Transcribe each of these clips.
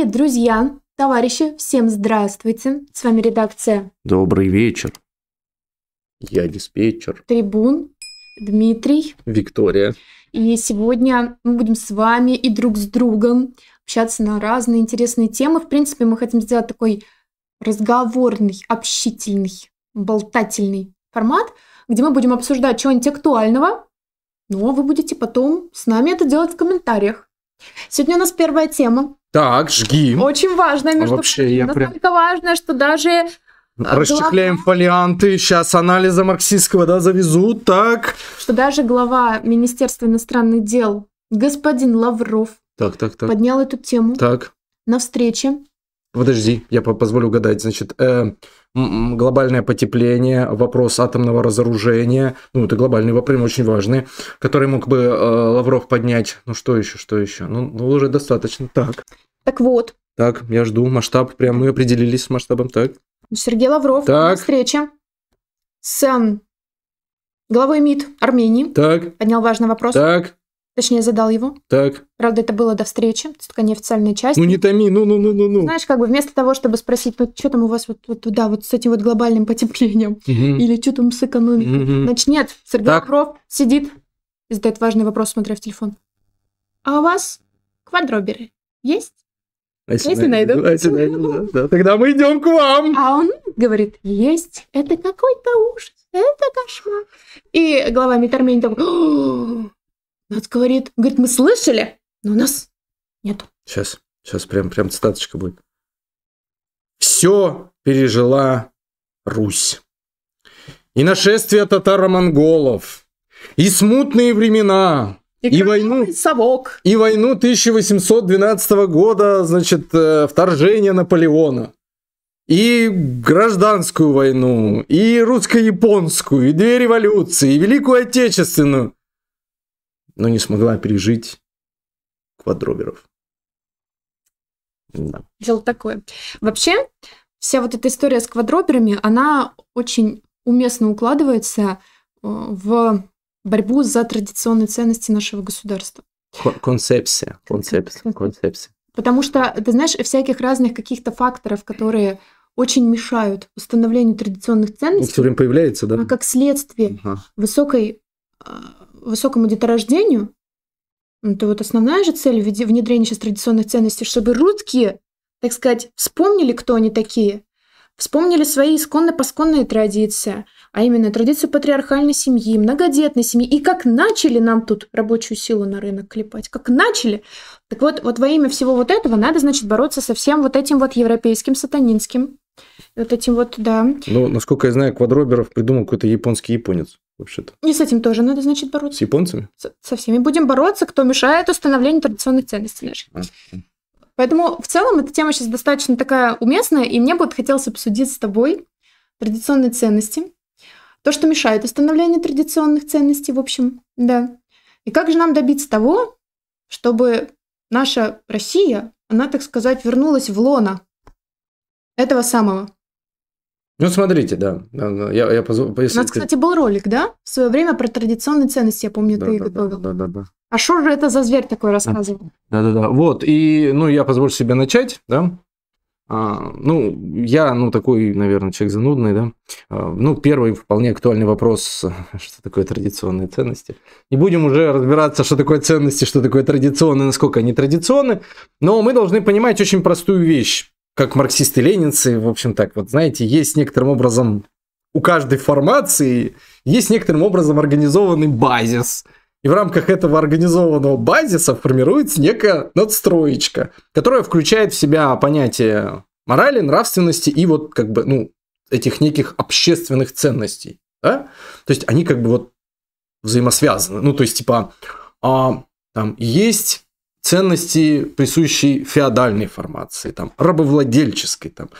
Дорогие друзья, товарищи, всем здравствуйте. С вами редакция. Добрый вечер. Я диспетчер. Трибун. Дмитрий. Виктория. И сегодня мы будем с вами и друг с другом общаться на разные интересные темы. В принципе, мы хотим сделать такой разговорный, общительный, болтательный формат, где мы будем обсуждать чего-нибудь актуального, но вы будете потом с нами это делать в комментариях. Сегодня у нас первая тема. Так, жги. Очень важно, между Вообще, прочим. Я настолько прям... важно, что даже э, Расчехляем глава... фолианты, сейчас анализа марксистского, да, завезут, так. Что даже глава Министерства иностранных дел, господин Лавров, так, так, так. поднял эту тему так. на встрече Подожди, я позволю угадать. Значит, э, глобальное потепление, вопрос атомного разоружения, ну, это глобальные вопросы, очень важные, которые мог бы э, Лавров поднять. Ну, что еще, что еще? Ну, ну, уже достаточно. Так. Так вот. Так, я жду масштаб. Прям мы определились с масштабом, так. Сергей Лавров. Так. Встреча с эм, главой МИД Армении. Так. Поднял важный вопрос. Так. Точнее, задал его. Так. Правда, это было до встречи, только неофициальная часть. Ну не томи, ну, ну, ну, ну, ну. Знаешь, как бы вместо того, чтобы спросить, ну что там у вас вот, вот туда, вот с этим вот глобальным потеплением, угу. или что там с экономикой, угу. значит, нет, Сергей так. сидит и задает важный вопрос, смотря в телефон. А у вас квадроберы есть? А если, если найду. А если найду да, да. Тогда мы идем к вам. А он говорит, есть. Это какой-то ужас, это кошмар. И глава Митармени такой, нас говорит, говорит, мы слышали, но у нас нету. Сейчас, сейчас прям, прям цитаточка будет. Все пережила Русь. И нашествие татаро-монголов, и смутные времена, и, и войну совок. И войну 1812 года, значит, э, вторжение Наполеона. И гражданскую войну, и русско-японскую, и две революции, и Великую Отечественную но не смогла пережить квадроберов. Да. Дело такое. Вообще, вся вот эта история с квадроберами, она очень уместно укладывается э, в борьбу за традиционные ценности нашего государства. Концепция, концепция, концепция. Потому что, ты знаешь, всяких разных каких-то факторов, которые очень мешают установлению традиционных ну, ценностей. Все время появляется, да? А как следствие ага. высокой а, высокому деторождению, ну, Это вот основная же цель внедрения сейчас традиционных ценностей, чтобы русские, так сказать, вспомнили, кто они такие, вспомнили свои исконно-посконные традиции, а именно традицию патриархальной семьи, многодетной семьи. И как начали нам тут рабочую силу на рынок клепать, как начали. Так вот, вот во имя всего вот этого надо, значит, бороться со всем вот этим вот европейским сатанинским вот этим вот, да. Ну, насколько я знаю, Квадроберов придумал какой-то японский японец вообще-то. И с этим тоже надо, значит, бороться. С японцами? Со, со всеми будем бороться, кто мешает установлению традиционных ценностей наших. А. Поэтому в целом эта тема сейчас достаточно такая уместная, и мне бы вот хотелось обсудить с тобой традиционные ценности, то, что мешает установлению традиционных ценностей, в общем, да. И как же нам добиться того, чтобы наша Россия, она, так сказать, вернулась в лона этого самого ну, смотрите, да. Я, я позов... Если... У нас, кстати, был ролик, да? В свое время про традиционные ценности, я помню, да, ты да, готовил. Да, да, да. А что же это за зверь такой рассказывал? Да, да, да. Вот, и, ну, я позволю себе начать, да. А, ну, я, ну, такой, наверное, человек занудный, да. А, ну, первый вполне актуальный вопрос, что такое традиционные ценности. Не будем уже разбираться, что такое ценности, что такое традиционные, насколько они традиционны, но мы должны понимать очень простую вещь как марксисты-ленинцы, в общем так, вот знаете, есть некоторым образом у каждой формации есть некоторым образом организованный базис. И в рамках этого организованного базиса формируется некая надстроечка, которая включает в себя понятие морали, нравственности и вот как бы, ну, этих неких общественных ценностей. Да? То есть они как бы вот взаимосвязаны. Ну, то есть, типа, а, там есть ценности, присущие феодальной формации, там, рабовладельческой, там,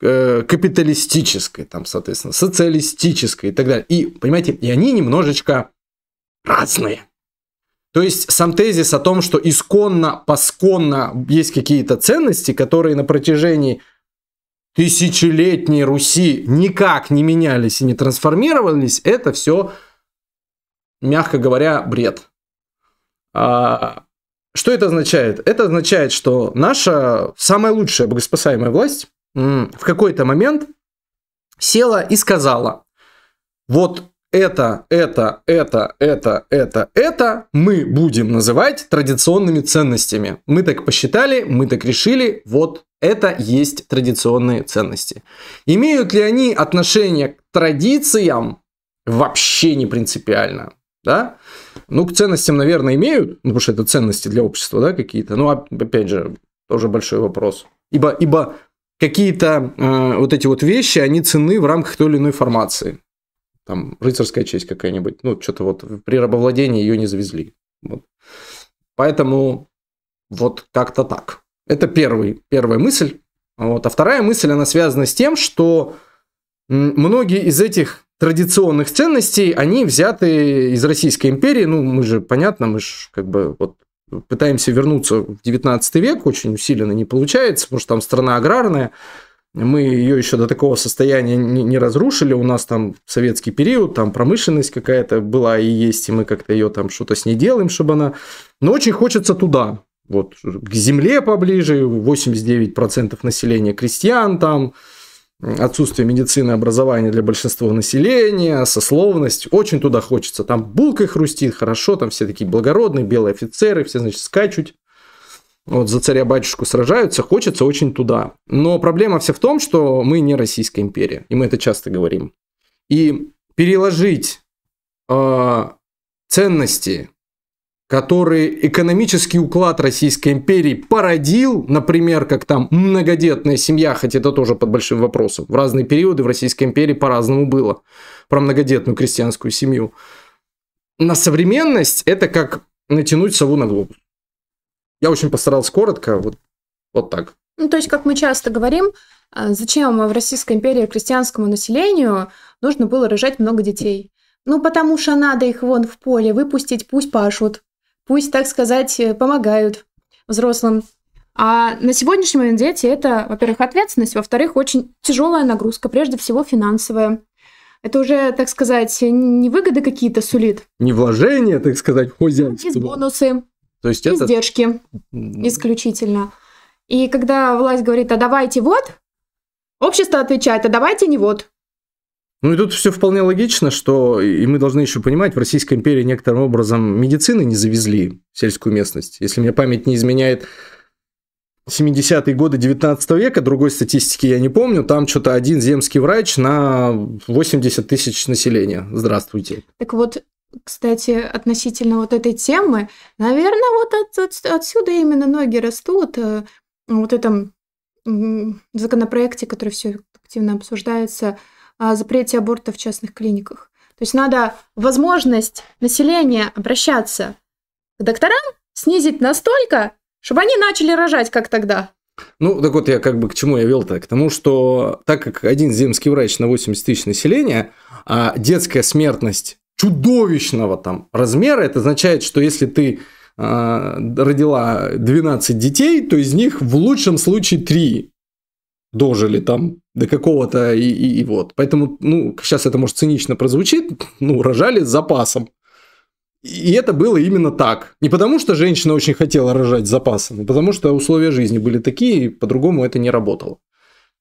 э, капиталистической, там, соответственно, социалистической и так далее. И, понимаете, и они немножечко разные. То есть сам тезис о том, что исконно, посконно есть какие-то ценности, которые на протяжении тысячелетней Руси никак не менялись и не трансформировались, это все, мягко говоря, бред. А, что это означает? Это означает, что наша самая лучшая богоспасаемая власть в какой-то момент села и сказала, вот это, это, это, это, это, это мы будем называть традиционными ценностями. Мы так посчитали, мы так решили, вот это есть традиционные ценности. Имеют ли они отношение к традициям? Вообще не принципиально. Да? Ну, к ценностям, наверное, имеют, ну, потому что это ценности для общества, да, какие-то. Ну, а, опять же, тоже большой вопрос. Ибо, ибо какие-то э, вот эти вот вещи, они ценны в рамках той или иной формации. Там рыцарская честь какая-нибудь. Ну, что-то вот при рабовладении ее не завезли. Вот. Поэтому вот как-то так. Это первый, первая мысль. Вот. А вторая мысль, она связана с тем, что многие из этих традиционных ценностей, они взяты из Российской империи. Ну, мы же, понятно, мы же как бы вот пытаемся вернуться в 19 век, очень усиленно не получается, потому что там страна аграрная, мы ее еще до такого состояния не, не разрушили, у нас там советский период, там промышленность какая-то была и есть, и мы как-то ее там что-то с ней делаем, чтобы она... Но очень хочется туда, вот, к земле поближе, 89% населения крестьян там, отсутствие медицины и образования для большинства населения, сословность, очень туда хочется. Там булкой хрустит, хорошо, там все такие благородные, белые офицеры, все, значит, скачут. Вот за царя-батюшку сражаются, хочется очень туда. Но проблема вся в том, что мы не Российская империя, и мы это часто говорим. И переложить э, ценности который экономический уклад Российской империи породил, например, как там многодетная семья, хотя это тоже под большим вопросом. В разные периоды в Российской империи по-разному было про многодетную крестьянскую семью. На современность это как натянуть сову на глобус. Я очень постарался коротко, вот, вот так. Ну, то есть, как мы часто говорим, а, зачем в Российской империи крестьянскому населению нужно было рожать много детей? Ну, потому что надо их вон в поле выпустить, пусть пашут пусть, так сказать, э, помогают взрослым. А на сегодняшний момент дети – это, во-первых, ответственность, во-вторых, очень тяжелая нагрузка, прежде всего финансовая. Это уже, так сказать, не выгоды какие-то сулит. Не вложения, так сказать, в хозяйство. Есть бонусы, То есть это... издержки м-м-м. исключительно. И когда власть говорит, а давайте вот, общество отвечает, а давайте не вот. Ну и тут все вполне логично, что, и мы должны еще понимать, в Российской империи некоторым образом медицины не завезли в сельскую местность. Если мне память не изменяет, 70-е годы 19 века, другой статистики я не помню, там что-то один земский врач на 80 тысяч населения. Здравствуйте. Так вот, кстати, относительно вот этой темы, наверное, вот от, от, отсюда именно ноги растут. Э, вот этом законопроекте, который все активно обсуждается, о запрете аборта в частных клиниках. То есть надо возможность населения обращаться к докторам снизить настолько, чтобы они начали рожать, как тогда. Ну, так вот я как бы к чему я вел-то? К тому, что так как один земский врач на 80 тысяч населения, а детская смертность чудовищного там размера, это означает, что если ты а, родила 12 детей, то из них в лучшем случае 3 дожили там до какого-то и, и, и вот. Поэтому, ну, сейчас это, может, цинично прозвучит, ну, рожали с запасом. И это было именно так. Не потому, что женщина очень хотела рожать с запасом, а потому что условия жизни были такие, и по-другому это не работало.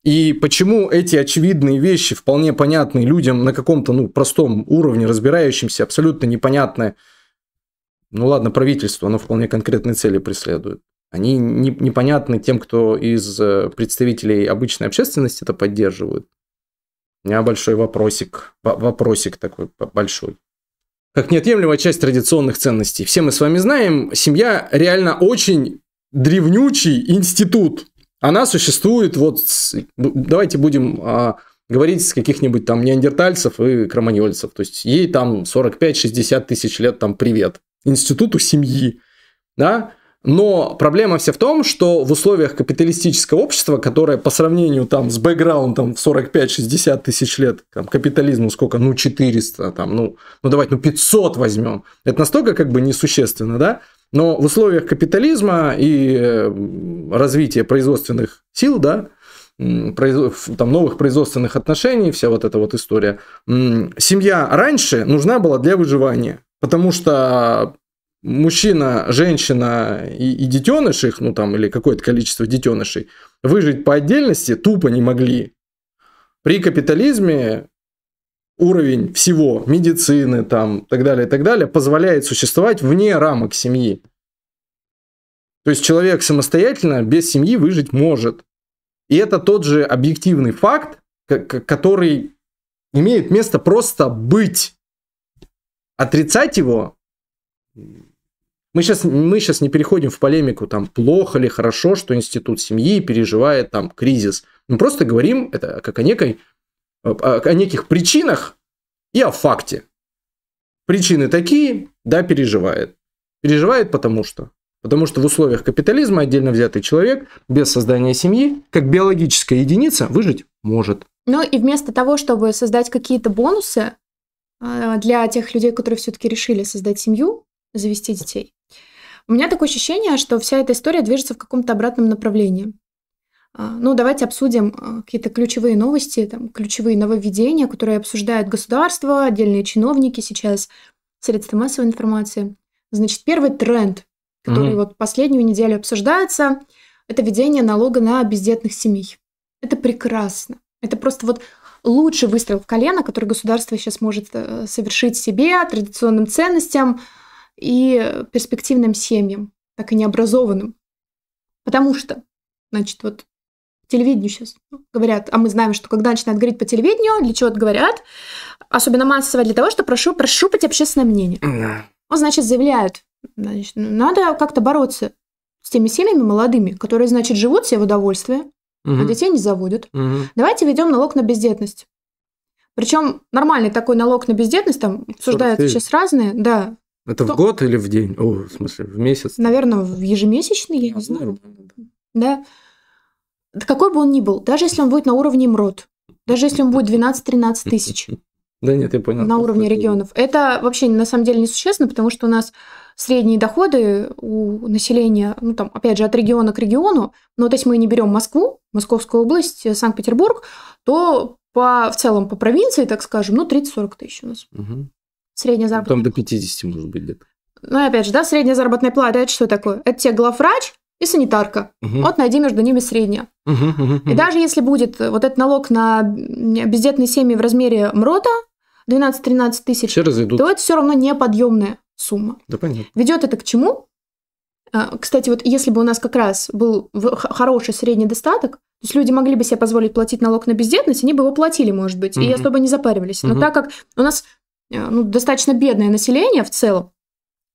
И почему эти очевидные вещи, вполне понятные людям на каком-то ну, простом уровне, разбирающимся, абсолютно непонятные, ну ладно, правительство, оно вполне конкретные цели преследует они не, непонятны тем, кто из э, представителей обычной общественности это поддерживают. У меня большой вопросик, вопросик такой большой. Как неотъемлемая часть традиционных ценностей. Все мы с вами знаем, семья реально очень древнючий институт. Она существует вот, с, давайте будем а, говорить с каких-нибудь там неандертальцев и кроманьольцев. То есть ей там 45-60 тысяч лет там привет. Институту семьи. Да? Но проблема вся в том, что в условиях капиталистического общества, которое по сравнению там с бэкграундом в 45-60 тысяч лет, там, капитализму сколько, ну 400, там, ну, ну давайте, ну 500 возьмем. Это настолько как бы несущественно, да? Но в условиях капитализма и э, развития производственных сил, да, там, новых производственных отношений, вся вот эта вот история, семья раньше нужна была для выживания. Потому что мужчина, женщина и, и детеныш их, ну там, или какое-то количество детенышей, выжить по отдельности тупо не могли. При капитализме уровень всего, медицины там, так далее, так далее, позволяет существовать вне рамок семьи. То есть человек самостоятельно без семьи выжить может. И это тот же объективный факт, который имеет место просто быть. Отрицать его мы сейчас, мы сейчас не переходим в полемику, там, плохо ли, хорошо, что институт семьи переживает там кризис. Мы просто говорим это как о, некой, о неких причинах и о факте. Причины такие, да, переживает. Переживает потому что. Потому что в условиях капитализма отдельно взятый человек без создания семьи, как биологическая единица, выжить может. Ну и вместо того, чтобы создать какие-то бонусы а, для тех людей, которые все-таки решили создать семью, завести детей. У меня такое ощущение, что вся эта история движется в каком-то обратном направлении. А, ну, давайте обсудим а, какие-то ключевые новости, там, ключевые нововведения, которые обсуждают государство, отдельные чиновники сейчас, средства массовой информации. Значит, первый тренд, который mm-hmm. вот последнюю неделю обсуждается, это введение налога на бездетных семей. Это прекрасно. Это просто вот лучший выстрел в колено, который государство сейчас может э, совершить себе, традиционным ценностям – и перспективным семьям, так и необразованным. Потому что, значит, вот телевидению сейчас ну, говорят, а мы знаем, что когда начинают говорить по телевидению, для чего это говорят, особенно массово, для того, чтобы прошу прощупать общественное мнение. Да. Он, ну, значит, заявляют, значит, ну, надо как-то бороться с теми семьями молодыми, которые, значит, живут себе в удовольствие, угу. А но детей не заводят. Угу. Давайте ведем налог на бездетность. Причем нормальный такой налог на бездетность, там обсуждают сейчас разные, да, это в ну, год или в день? О, в смысле, в месяц? Наверное, в ежемесячный, я не знаю. Да. Какой бы он ни был, даже если он будет на уровне МРОД, даже если он будет 12-13 тысяч. Да нет, я понял. На уровне регионов. Это вообще на самом деле несущественно, потому что у нас средние доходы у населения, ну там, опять же, от региона к региону, но ну, то есть мы не берем Москву, Московскую область, Санкт-Петербург, то по, в целом по провинции, так скажем, ну 30-40 тысяч у нас. Угу. Средняя заработная ну, Там до 50 может быть где-то. Ну и опять же, да, средняя заработная плата, это что такое? Это тебе главврач и санитарка. Угу. Вот найди между ними среднее. Угу, угу, угу. И даже если будет э, вот этот налог на бездетные семьи в размере МРОТа, 12-13 тысяч, все то это все равно неподъемная сумма. Да понятно. Ведет это к чему? А, кстати, вот если бы у нас как раз был хороший средний достаток, то есть люди могли бы себе позволить платить налог на бездетность, они бы его платили, может быть, угу. и особо не запаривались. Угу. Но так как у нас Э, ну, достаточно бедное население в целом,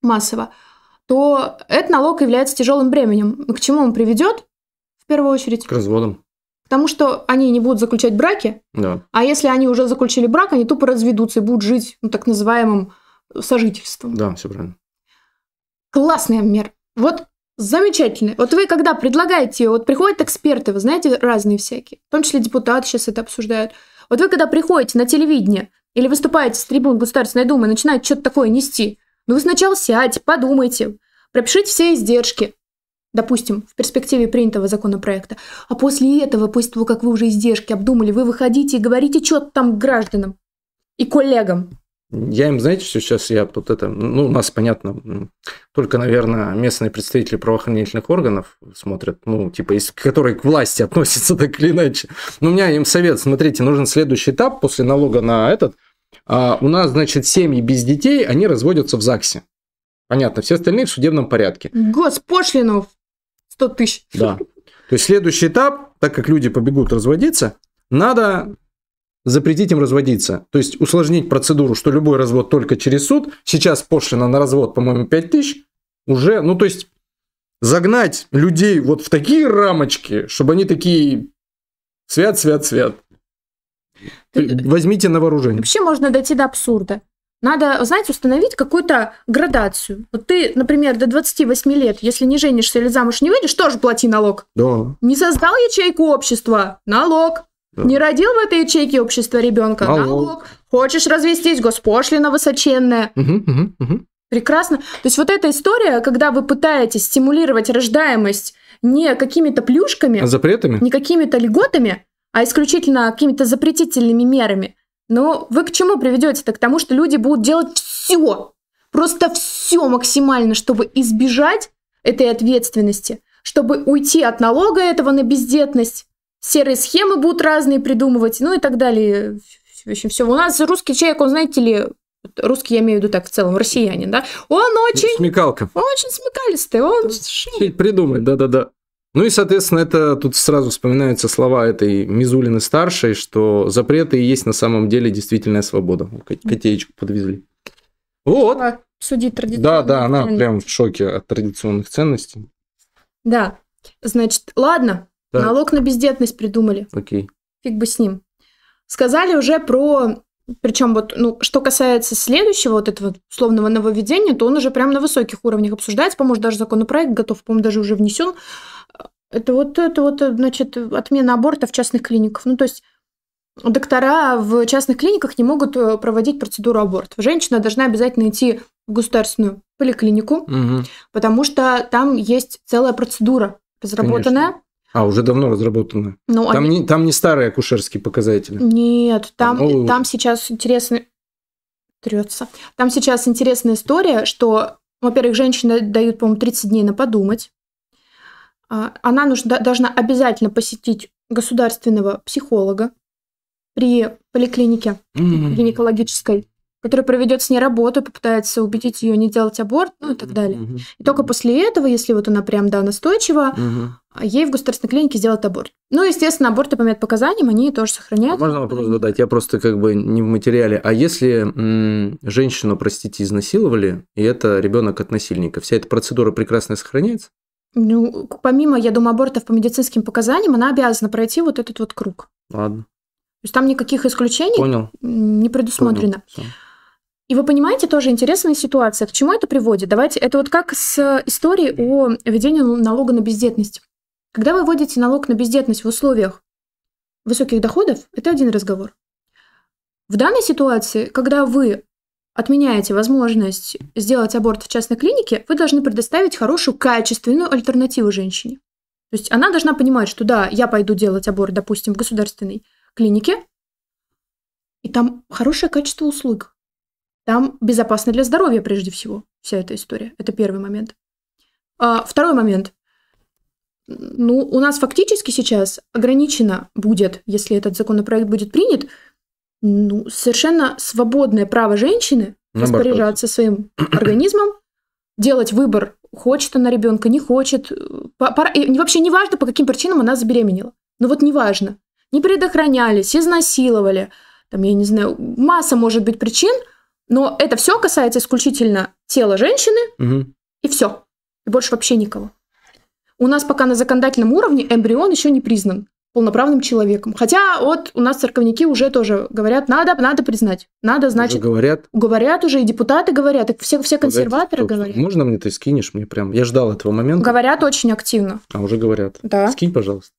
массово, то этот налог является тяжелым бременем. К чему он приведет? В первую очередь. К разводам. Потому что они не будут заключать браки, да. а если они уже заключили брак, они тупо разведутся и будут жить ну, так называемым э, сожительством. Да, все правильно. Классный мер. Вот замечательно. Вот вы когда предлагаете, вот приходят эксперты, вы знаете, разные всякие, в том числе депутаты сейчас это обсуждают. Вот вы когда приходите на телевидение или выступаете с трибун Государственной Думы и начинаете что-то такое нести, ну вы сначала сядьте, подумайте, пропишите все издержки, допустим, в перспективе принятого законопроекта. А после этого, после того, как вы уже издержки обдумали, вы выходите и говорите что-то там гражданам и коллегам. Я им, знаете, что сейчас я тут это, ну, у нас, понятно, только, наверное, местные представители правоохранительных органов смотрят, ну, типа, из, которые к власти относятся так или иначе. Но у меня им совет, смотрите, нужен следующий этап после налога на этот. А, у нас, значит, семьи без детей, они разводятся в ЗАГСе. Понятно, все остальные в судебном порядке. Госпошлину 100 тысяч. Да. То есть следующий этап, так как люди побегут разводиться, надо запретить им разводиться. То есть усложнить процедуру, что любой развод только через суд. Сейчас пошлина на развод, по-моему, 5 тысяч. Уже, ну то есть загнать людей вот в такие рамочки, чтобы они такие свят, свят, свят. Ты... Возьмите на вооружение. Вообще можно дойти до абсурда. Надо, знаете, установить какую-то градацию. Вот ты, например, до 28 лет, если не женишься или замуж не выйдешь, тоже плати налог. Да. Не создал ячейку общества, налог. Не родил в этой ячейке общества ребенка налог. налог. Хочешь развестись, госпошлина высоченная. Угу, угу, угу. Прекрасно. То есть вот эта история, когда вы пытаетесь стимулировать рождаемость не какими-то плюшками, а запретами, не какими-то льготами, а исключительно какими-то запретительными мерами. Но вы к чему приведете? Так к тому, что люди будут делать все, просто все максимально, чтобы избежать этой ответственности, чтобы уйти от налога этого на бездетность, серые схемы будут разные придумывать, ну и так далее. В общем, все. У нас русский человек, он, знаете ли, русский я имею в виду так в целом, россиянин, да, он очень... Смекалка. Он очень смекалистый, он... что да-да-да. Ну и, соответственно, это тут сразу вспоминаются слова этой Мизулины старшей, что запреты и есть на самом деле действительная свобода. Котеечку подвезли. Вот. А, судить традиционные Да, да, она прям в шоке от традиционных ценностей. Да. Значит, ладно, так. Налог на бездетность придумали. Окей. Фиг бы с ним. Сказали уже про... Причем вот, ну, что касается следующего вот этого условного нововведения, то он уже прям на высоких уровнях обсуждается. По-моему, даже законопроект готов, по-моему, даже уже внесен. Это вот, это вот, значит, отмена абортов в частных клиниках. Ну, то есть доктора в частных клиниках не могут э, проводить процедуру абортов, Женщина должна обязательно идти в государственную поликлинику, угу. потому что там есть целая процедура разработанная, Конечно. А, уже давно разработано. Ну, там, они... не, там не старые акушерские показатели. Нет, там, ну, там, там сейчас интересно... Трется. Там сейчас интересная история, что, во-первых, женщины дают, по-моему, 30 дней на подумать. А, она нужна, должна обязательно посетить государственного психолога при поликлинике mm-hmm. гинекологической который проведет с ней работу, попытается убедить ее не делать аборт, ну и так далее. Угу. И только после этого, если вот она прям, да, настойчива, угу. ей в государственной клинике сделают аборт. Ну, естественно, аборты по медпоказаниям, они тоже сохраняют. А можно вопрос задать? Я просто как бы не в материале. А если м- женщину, простите, изнасиловали, и это ребенок от насильника, вся эта процедура прекрасно сохраняется? Ну, помимо, я думаю, абортов по медицинским показаниям, она обязана пройти вот этот вот круг. Ладно. То есть там никаких исключений Понял. не предусмотрено. Понял. И вы понимаете, тоже интересная ситуация. К чему это приводит? Давайте, это вот как с э, историей о введении налога на бездетность. Когда вы вводите налог на бездетность в условиях высоких доходов, это один разговор. В данной ситуации, когда вы отменяете возможность сделать аборт в частной клинике, вы должны предоставить хорошую, качественную альтернативу женщине. То есть она должна понимать, что да, я пойду делать аборт, допустим, в государственной клинике, и там хорошее качество услуг. Там безопасно для здоровья, прежде всего, вся эта история. Это первый момент. А, второй момент. Ну, у нас фактически сейчас ограничено будет, если этот законопроект будет принят, ну, совершенно свободное право женщины Наоборот. распоряжаться своим организмом, делать выбор, хочет она ребенка, не хочет. По, по, и вообще не важно, по каким причинам она забеременела. Ну вот неважно. Не предохранялись, изнасиловали. Там, я не знаю, масса может быть причин – но это все касается исключительно тела женщины угу. и все. И больше вообще никого. У нас пока на законодательном уровне эмбрион еще не признан полноправным человеком. Хотя вот у нас церковники уже тоже говорят, надо, надо признать. Надо, значит... Уже говорят? Говорят уже, и депутаты говорят, и все, все консерваторы Погодите, говорят. Можно мне ты скинешь? Мне прям... Я ждал этого момента. Говорят очень активно. А уже говорят. Да. Скинь, пожалуйста.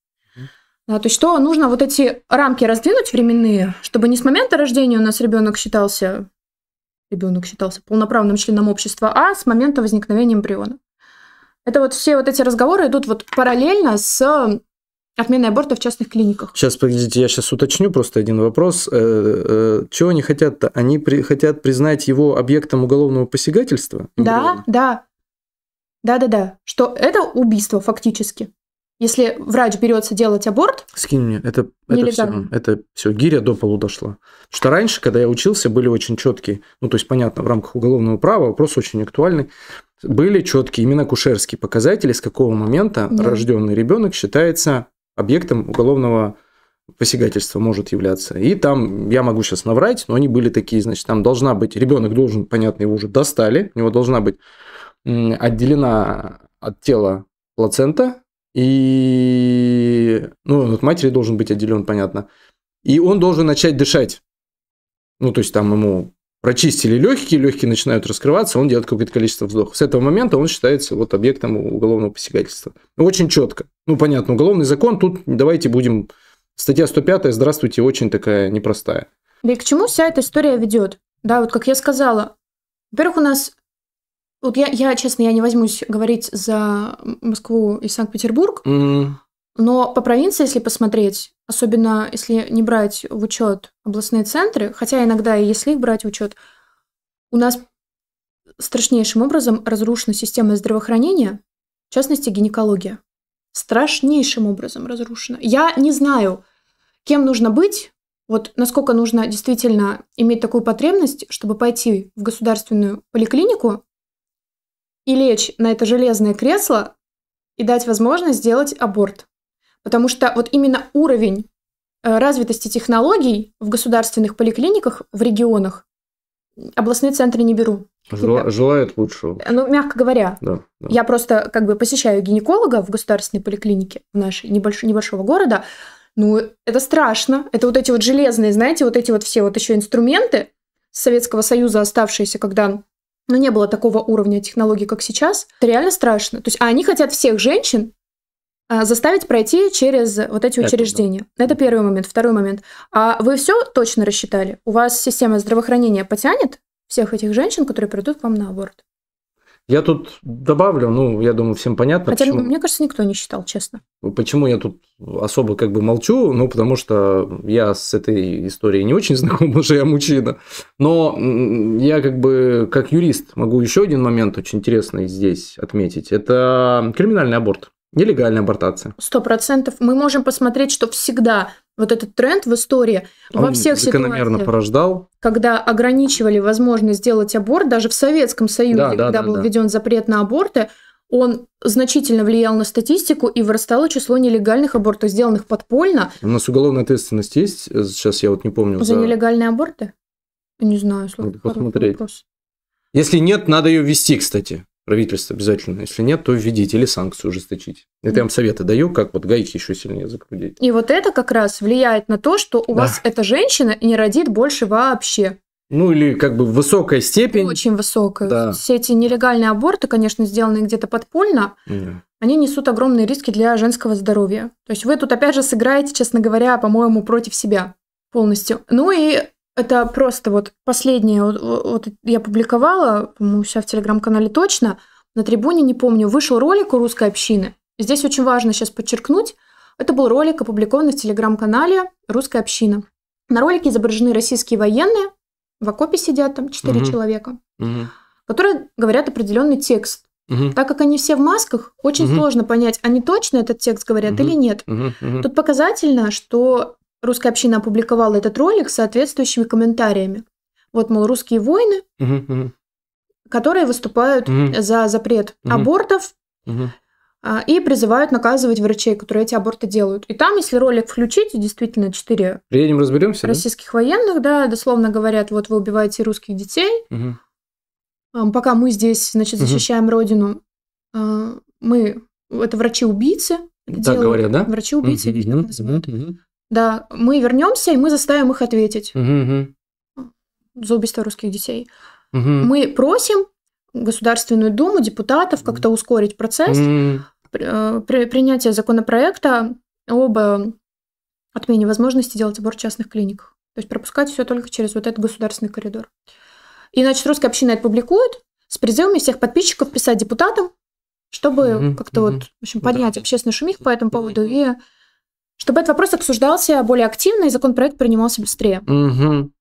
Да, то есть что, нужно вот эти рамки раздвинуть временные, чтобы не с момента рождения у нас ребенок считался ребенок считался полноправным членом общества А с момента возникновения эмбриона. Это вот все вот эти разговоры идут вот параллельно с э, отменой аборта в частных клиниках. Сейчас, подождите, я сейчас уточню просто один вопрос. Э, э, чего они хотят-то? Они при, хотят признать его объектом уголовного посягательства? Да, да. Да-да-да. Что это убийство фактически. Если врач берется делать аборт... Скинь мне, это, это, все, это все, гиря до полу дошла. Потому что раньше, когда я учился, были очень четкие, ну то есть понятно, в рамках уголовного права вопрос очень актуальный, были четкие именно кушерские показатели, с какого момента да. рожденный ребенок считается объектом уголовного посягательства может являться. И там, я могу сейчас наврать, но они были такие, значит, там должна быть, ребенок должен, понятно, его уже достали, у него должна быть отделена от тела плацента, и, ну, от матери должен быть отделен, понятно. И он должен начать дышать. Ну, то есть там ему прочистили легкие, легкие начинают раскрываться, он делает какое-то количество вздохов. С этого момента он считается вот объектом уголовного посягательства. Ну, очень четко. Ну, понятно, уголовный закон, тут давайте будем... Статья 105, здравствуйте, очень такая непростая. Да и к чему вся эта история ведет? Да, вот как я сказала, во-первых, у нас вот я, я, честно, я не возьмусь говорить за Москву и Санкт-Петербург, mm. но по провинции, если посмотреть, особенно если не брать в учет областные центры, хотя иногда и если их брать в учет, у нас страшнейшим образом разрушена система здравоохранения, в частности, гинекология. Страшнейшим образом разрушена. Я не знаю, кем нужно быть, вот насколько нужно действительно иметь такую потребность, чтобы пойти в государственную поликлинику и лечь на это железное кресло и дать возможность сделать аборт. Потому что вот именно уровень э, развитости технологий в государственных поликлиниках в регионах областные центры не беру. Желают лучшего. Ну, мягко говоря. Да, да. Я просто как бы посещаю гинеколога в государственной поликлинике в нашей небольш... небольшого города. Ну, это страшно. Это вот эти вот железные, знаете, вот эти вот все вот еще инструменты Советского Союза оставшиеся, когда но ну, не было такого уровня технологий, как сейчас, это реально страшно. То есть а они хотят всех женщин а, заставить пройти через вот эти это учреждения. Да. Ну, это первый момент. Второй момент. А вы все точно рассчитали? У вас система здравоохранения потянет всех этих женщин, которые придут к вам на аборт? Я тут добавлю, ну, я думаю, всем понятно. Хотя, почему... мне кажется, никто не считал, честно. Почему я тут особо как бы молчу? Ну, потому что я с этой историей не очень знаком, потому что я мужчина. Но я как бы, как юрист, могу еще один момент очень интересный здесь отметить. Это криминальный аборт. Нелегальная абортация. Сто процентов. Мы можем посмотреть, что всегда вот этот тренд в истории Он во всех ситуациях, порождал. когда ограничивали возможность сделать аборт, даже в Советском Союзе, да, да, когда да, был да. введен запрет на аборты, он значительно влиял на статистику и вырастало число нелегальных абортов, сделанных подпольно. У нас уголовная ответственность есть? Сейчас я вот не помню. За, за... нелегальные аборты? Не знаю, Надо посмотреть. Вопрос. Если нет, надо ее ввести, кстати. Правительство обязательно. Если нет, то введите или санкции ужесточить. Это я вам советы даю, как вот гаики еще сильнее закрутить. И вот это как раз влияет на то, что у да. вас эта женщина не родит больше вообще. Ну или как бы высокая степень. Очень высокая. Да. Все эти нелегальные аборты, конечно, сделанные где-то подпольно, mm. они несут огромные риски для женского здоровья. То есть вы тут опять же сыграете, честно говоря, по-моему, против себя полностью. Ну и это просто вот последнее, вот, вот я публиковала, по-моему, у себя в телеграм-канале точно, на трибуне, не помню, вышел ролик у русской общины. Здесь очень важно сейчас подчеркнуть, это был ролик, опубликованный в телеграм-канале «Русская община». На ролике изображены российские военные, в окопе сидят там четыре угу. человека, угу. которые говорят определенный текст. Угу. Так как они все в масках, очень угу. сложно понять, они точно этот текст говорят угу. или нет. Угу. Угу. Тут показательно, что Русская община опубликовала этот ролик с соответствующими комментариями. Вот, мол, русские воины, которые выступают за запрет абортов а, и призывают наказывать врачей, которые эти аборты делают. И там, если ролик включить, действительно, четыре. Приедем, разберемся, российских да? военных, да, дословно говорят, вот вы убиваете русских детей, угу. пока мы здесь, значит, защищаем угу. родину, а, мы, это врачи-убийцы. Так делают. говорят, да? Врачи-убийцы. угу. Да, мы вернемся и мы заставим их ответить угу, за убийство русских детей. Угу. Мы просим Государственную Думу, депутатов как-то ускорить процесс угу. при, принятия законопроекта об э, отмене возможности делать аборт в частных клиниках. То есть пропускать все только через вот этот государственный коридор. И, значит, русская община это публикует с призывами всех подписчиков писать депутатам, чтобы угу, как-то угу. вот, в общем, ну поднять да. общественный шумих по этому поводу и чтобы этот вопрос обсуждался более активно и законопроект принимался быстрее. Угу.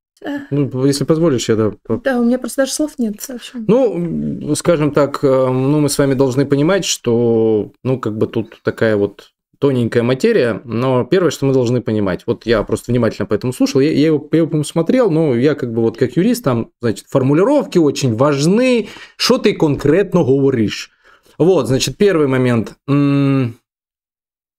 Ну, если позволишь, я да. Да, у меня просто даже слов нет совсем. Ну, скажем так, э, ну, мы с вами должны понимать, что, ну, как бы тут такая вот тоненькая материя, но первое, что мы должны понимать, вот я просто внимательно поэтому слушал, я, я его, я его смотрел, но ну, я как бы вот как юрист, там, значит, формулировки очень важны, что ты конкретно говоришь. Вот, значит, первый момент. М -м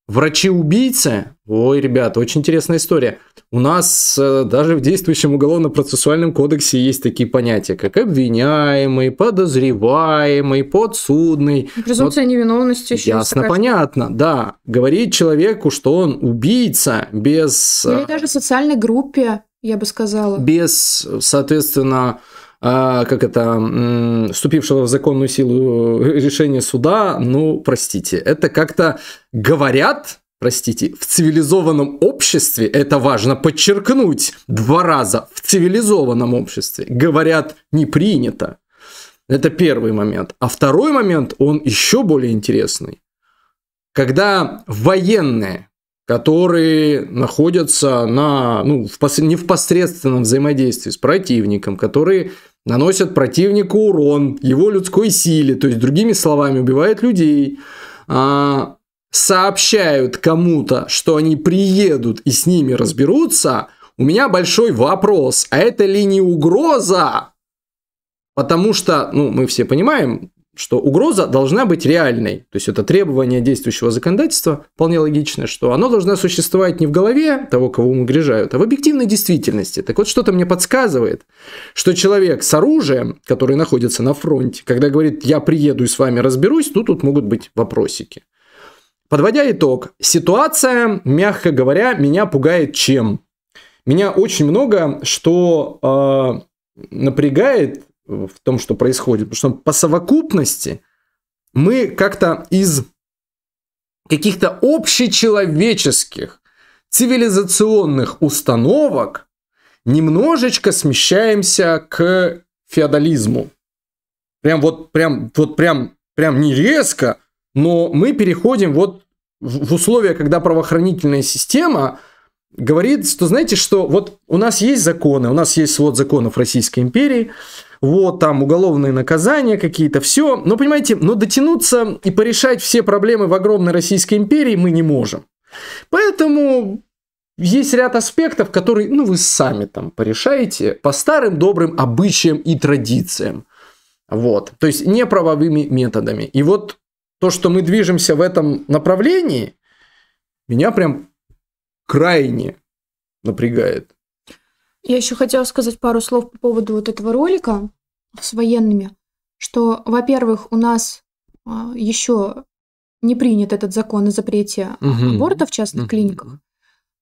Врачи-убийцы? Ой, ребята, очень интересная история. У нас э, даже в действующем уголовно-процессуальном кодексе есть такие понятия, как обвиняемый, подозреваемый, подсудный. Ну, презумпция вот, невиновности еще Ясно, понятно, да. Говорить человеку, что он убийца без... Или э, даже социальной группе, я бы сказала. Без, соответственно, э, а, как это, вступившего в законную силу э, решения суда, ну, простите, это как-то говорят, простите, в цивилизованном обществе, это важно подчеркнуть два раза, в цивилизованном обществе, говорят, не принято. Это первый момент. А второй момент, он еще более интересный. Когда военные, которые находятся на, ну, в, не в посредственном взаимодействии с противником, которые наносят противнику урон, его людской силе, то есть, другими словами, убивают людей, а, сообщают кому-то, что они приедут и с ними разберутся, у меня большой вопрос, а это ли не угроза? Потому что, ну, мы все понимаем, что угроза должна быть реальной. То есть это требование действующего законодательства, вполне логично, что оно должно существовать не в голове того, кого угрожают, а в объективной действительности. Так вот, что-то мне подсказывает, что человек с оружием, который находится на фронте, когда говорит «я приеду и с вами разберусь», ну тут могут быть вопросики. Подводя итог, ситуация, мягко говоря, меня пугает чем? Меня очень много что э, напрягает в том, что происходит. Потому что по совокупности мы как-то из каких-то общечеловеческих цивилизационных установок немножечко смещаемся к феодализму. Прям вот, прям, вот прям, прям не резко, но мы переходим вот в условия, когда правоохранительная система говорит, что знаете, что вот у нас есть законы, у нас есть свод законов Российской империи, вот там уголовные наказания какие-то, все. Но понимаете, но дотянуться и порешать все проблемы в огромной Российской империи мы не можем. Поэтому есть ряд аспектов, которые, ну, вы сами там порешаете по старым добрым обычаям и традициям. Вот. То есть не правовыми методами. И вот то, что мы движемся в этом направлении, меня прям крайне напрягает. Я еще хотела сказать пару слов по поводу вот этого ролика с военными, что, во-первых, у нас а, еще не принят этот закон о запрете угу. аборта в частных угу. клиниках,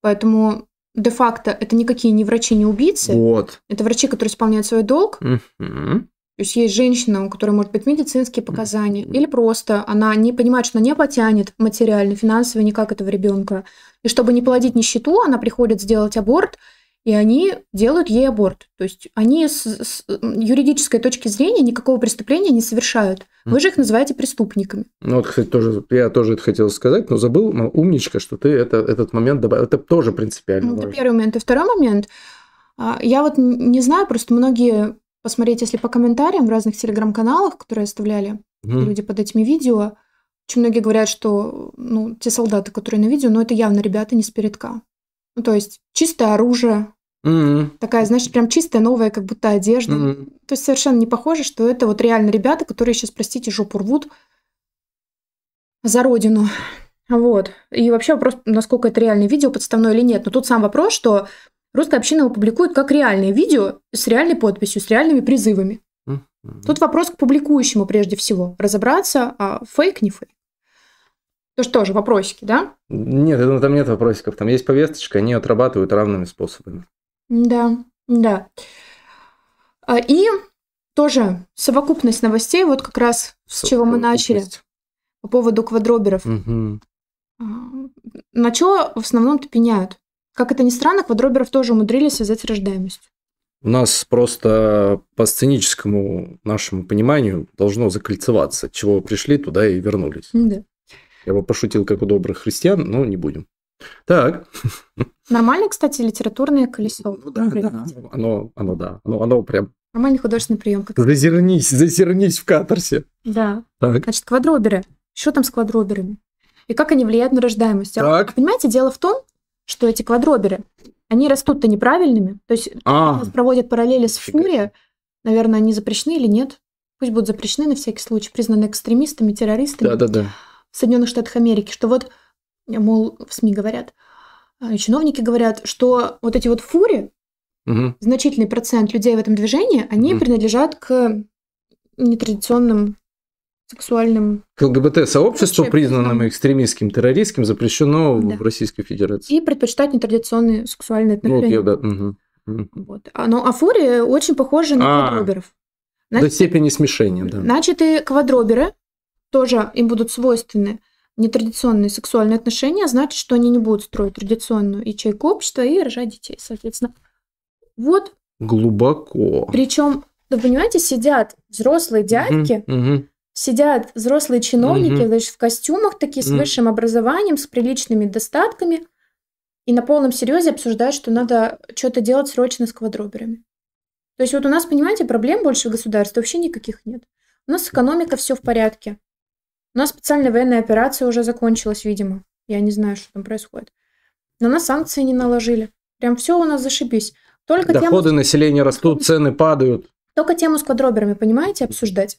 поэтому де-факто это никакие не врачи, не убийцы, вот. это врачи, которые исполняют свой долг. Угу. То есть есть женщина, у которой, может быть, медицинские показания, или просто она не понимает, что она не потянет материально, финансово никак этого ребенка. И чтобы не плодить нищету, она приходит сделать аборт, и они делают ей аборт. То есть они с, с юридической точки зрения никакого преступления не совершают. Вы же их называете преступниками. Ну вот, кстати, тоже, я тоже это хотел сказать, но забыл, умничка, что ты это, этот момент добавил. Это тоже принципиально. Ну, это важно. первый момент. И второй момент. А, я вот не знаю, просто многие посмотреть, если по комментариям в разных телеграм-каналах, которые оставляли mm. люди под этими видео, очень многие говорят, что ну, те солдаты, которые на видео, ну это явно ребята не с передка. Ну, то есть чистое оружие, Mm-hmm. Такая, знаешь, прям чистая, новая, как будто одежда. Mm-hmm. То есть совершенно не похоже, что это вот реально ребята, которые сейчас, простите, жопу рвут за родину. Вот. И вообще вопрос, насколько это реальное видео, подставное или нет. Но тут сам вопрос, что русская община его публикует как реальное видео с реальной подписью, с реальными призывами. Mm-hmm. Тут вопрос к публикующему прежде всего. Разобраться, а фейк не фейк. То что же, вопросики, да? Нет, я думаю, там нет вопросиков. Там есть повесточка, они отрабатывают равными способами. Да, да. А, и тоже совокупность новостей, вот как раз с чего мы начали, по поводу квадроберов. Угу. На что в основном-то пеняют? Как это ни странно, квадроберов тоже умудрились связать с рождаемостью. У нас просто по сценическому нашему пониманию должно закольцеваться, чего пришли, туда и вернулись. Да. Я бы пошутил, как у добрых христиан, но не будем. Так. Нормально, кстати, литературное колесо. Ну, да, да. Оно, оно, да. Оно, оно прям... Нормальный художественный прием. Как зазернись, зазернись в катарсе. Да. Так. Значит, квадроберы. Что там с квадроберами? И как они влияют на рождаемость? А так. А, понимаете, дело в том, что эти квадроберы, они растут-то неправильными. То есть а. проводят параллели с фурия. Наверное, они запрещены или нет? Пусть будут запрещены на всякий случай, признаны экстремистами, террористами. Да-да-да. В Соединенных Штатах Америки, что вот мол, в СМИ говорят, а, чиновники говорят, что вот эти вот фури, угу. значительный процент людей в этом движении, они угу. принадлежат к нетрадиционным сексуальным... К ЛГБТ-сообществу, признанным экстремистским, террористским, запрещено да. в Российской Федерации. И предпочитать нетрадиционные сексуальные ну, отношения. Вот, да. угу. Вот. А, ну, а фури очень похожи на а, квадроберов. Значит, до степени смешения, да. Значит, и квадроберы тоже им будут свойственны нетрадиционные сексуальные отношения, а значит, что они не будут строить традиционную ячейку общества и рожать детей, соответственно. Вот. Глубоко. Причем, да, понимаете, сидят взрослые дядьки, сидят взрослые чиновники, угу. в костюмах такие, с высшим образованием, с приличными достатками, и на полном серьезе обсуждают, что надо что-то делать срочно с квадроберами. То есть вот у нас, понимаете, проблем больше в государстве вообще никаких нет. У нас экономика все в порядке. У нас специальная военная операция уже закончилась, видимо. Я не знаю, что там происходит. На нас санкции не наложили. Прям все у нас зашибись. Только Доходы тему... населения растут, цены падают. Только тему с квадроберами, понимаете, обсуждать.